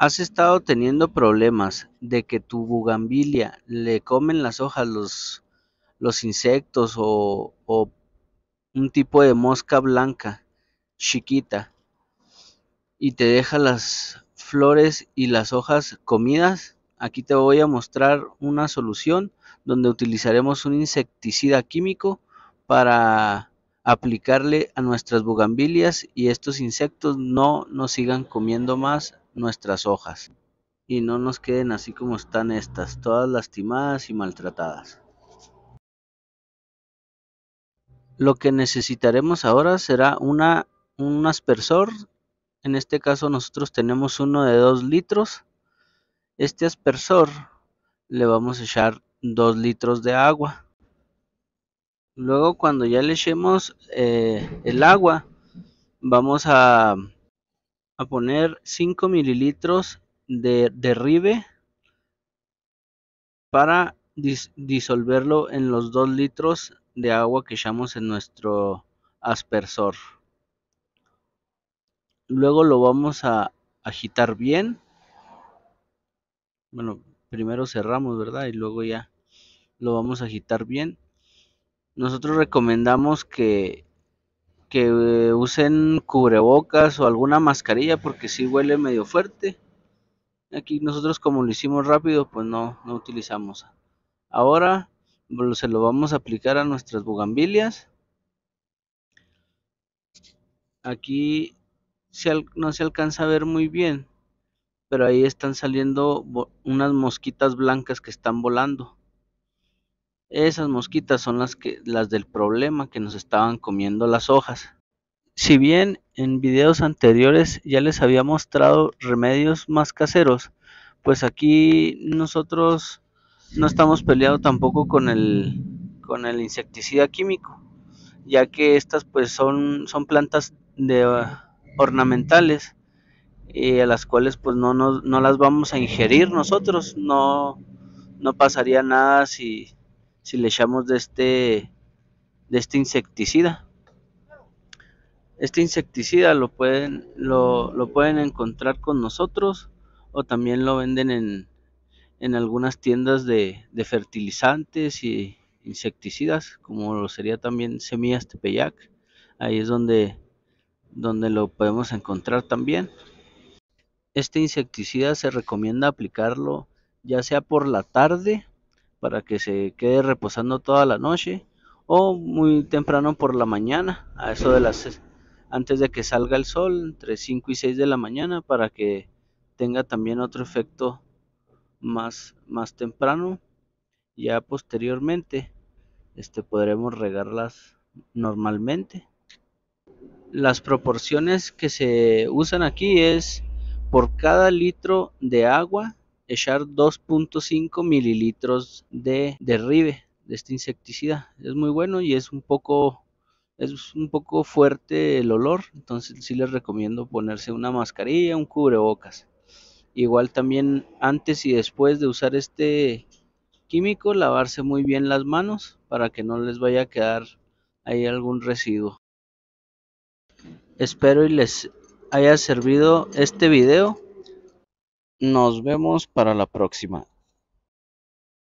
Has estado teniendo problemas de que tu bugambilia le comen las hojas los, los insectos o, o un tipo de mosca blanca chiquita y te deja las flores y las hojas comidas. Aquí te voy a mostrar una solución donde utilizaremos un insecticida químico para aplicarle a nuestras bugambilias y estos insectos no nos sigan comiendo más nuestras hojas y no nos queden así como están estas, todas lastimadas y maltratadas. Lo que necesitaremos ahora será una, un aspersor, en este caso nosotros tenemos uno de 2 litros. Este aspersor le vamos a echar 2 litros de agua. Luego cuando ya le echemos eh, el agua, vamos a a poner 5 mililitros de derribe para disolverlo en los 2 litros de agua que echamos en nuestro aspersor. Luego lo vamos a agitar bien. Bueno, primero cerramos, ¿verdad? Y luego ya lo vamos a agitar bien. Nosotros recomendamos que que eh, usen cubrebocas o alguna mascarilla porque si sí huele medio fuerte. Aquí nosotros como lo hicimos rápido, pues no, no utilizamos. Ahora pues, se lo vamos a aplicar a nuestras bugambilias. Aquí no se alcanza a ver muy bien, pero ahí están saliendo unas mosquitas blancas que están volando. Esas mosquitas son las, que, las del problema que nos estaban comiendo las hojas. Si bien en videos anteriores ya les había mostrado remedios más caseros, pues aquí nosotros no estamos peleados tampoco con el, con el insecticida químico, ya que estas pues son, son plantas de, ornamentales y eh, a las cuales pues no, no, no las vamos a ingerir nosotros, no, no pasaría nada si, si le echamos de este, de este insecticida. Este insecticida lo pueden, lo, lo pueden encontrar con nosotros o también lo venden en, en algunas tiendas de, de fertilizantes y insecticidas, como lo sería también semillas tepeyac. Ahí es donde, donde lo podemos encontrar también. Este insecticida se recomienda aplicarlo ya sea por la tarde para que se quede reposando toda la noche o muy temprano por la mañana, a eso de las antes de que salga el sol, entre 5 y 6 de la mañana para que tenga también otro efecto más más temprano. Ya posteriormente este podremos regarlas normalmente. Las proporciones que se usan aquí es por cada litro de agua echar 2.5 mililitros de derribe de este insecticida. Es muy bueno y es un poco es un poco fuerte el olor, entonces sí les recomiendo ponerse una mascarilla, un cubrebocas. Igual también antes y después de usar este químico, lavarse muy bien las manos para que no les vaya a quedar ahí algún residuo. Espero y les haya servido este video nos vemos para la próxima.